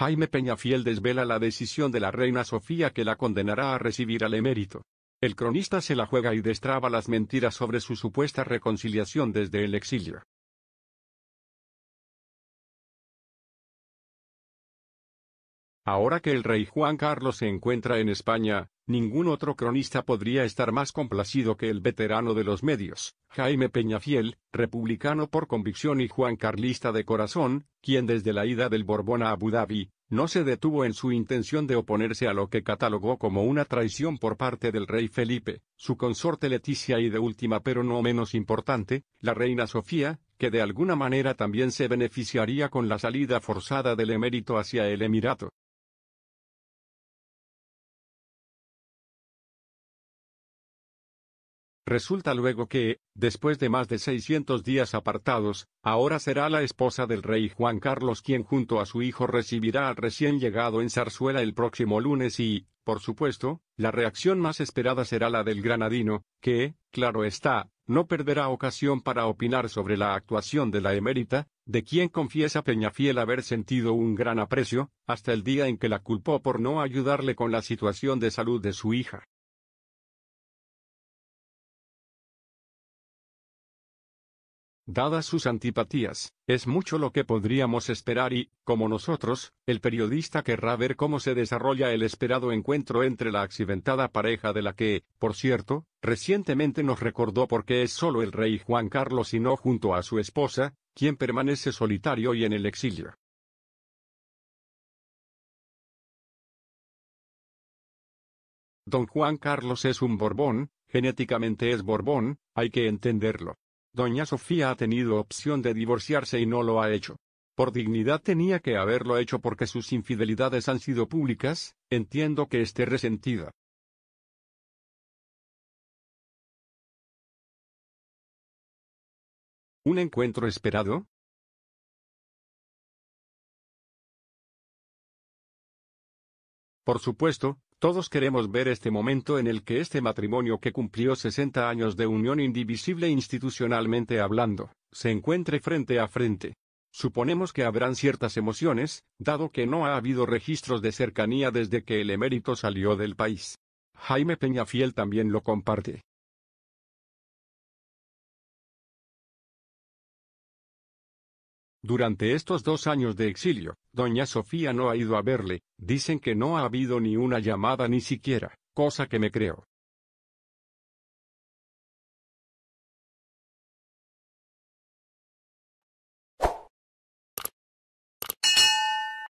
Jaime Peñafiel desvela la decisión de la reina Sofía que la condenará a recibir al emérito. El cronista se la juega y destraba las mentiras sobre su supuesta reconciliación desde el exilio. Ahora que el rey Juan Carlos se encuentra en España, ningún otro cronista podría estar más complacido que el veterano de los medios, Jaime Peñafiel, republicano por convicción y Juan Carlista de corazón, quien desde la ida del Borbón a Abu Dhabi, no se detuvo en su intención de oponerse a lo que catalogó como una traición por parte del rey Felipe, su consorte Leticia y de última pero no menos importante, la reina Sofía, que de alguna manera también se beneficiaría con la salida forzada del emérito hacia el Emirato. Resulta luego que, después de más de 600 días apartados, ahora será la esposa del rey Juan Carlos quien junto a su hijo recibirá al recién llegado en Zarzuela el próximo lunes y, por supuesto, la reacción más esperada será la del granadino, que, claro está, no perderá ocasión para opinar sobre la actuación de la emérita, de quien confiesa Peñafiel haber sentido un gran aprecio, hasta el día en que la culpó por no ayudarle con la situación de salud de su hija. Dadas sus antipatías, es mucho lo que podríamos esperar y, como nosotros, el periodista querrá ver cómo se desarrolla el esperado encuentro entre la accidentada pareja de la que, por cierto, recientemente nos recordó porque es solo el rey Juan Carlos y no junto a su esposa, quien permanece solitario y en el exilio. Don Juan Carlos es un Borbón, genéticamente es Borbón, hay que entenderlo. Doña Sofía ha tenido opción de divorciarse y no lo ha hecho. Por dignidad tenía que haberlo hecho porque sus infidelidades han sido públicas, entiendo que esté resentida. ¿Un encuentro esperado? Por supuesto, todos queremos ver este momento en el que este matrimonio que cumplió 60 años de unión indivisible institucionalmente hablando, se encuentre frente a frente. Suponemos que habrán ciertas emociones, dado que no ha habido registros de cercanía desde que el emérito salió del país. Jaime Peñafiel también lo comparte. Durante estos dos años de exilio, doña Sofía no ha ido a verle, dicen que no ha habido ni una llamada ni siquiera, cosa que me creo.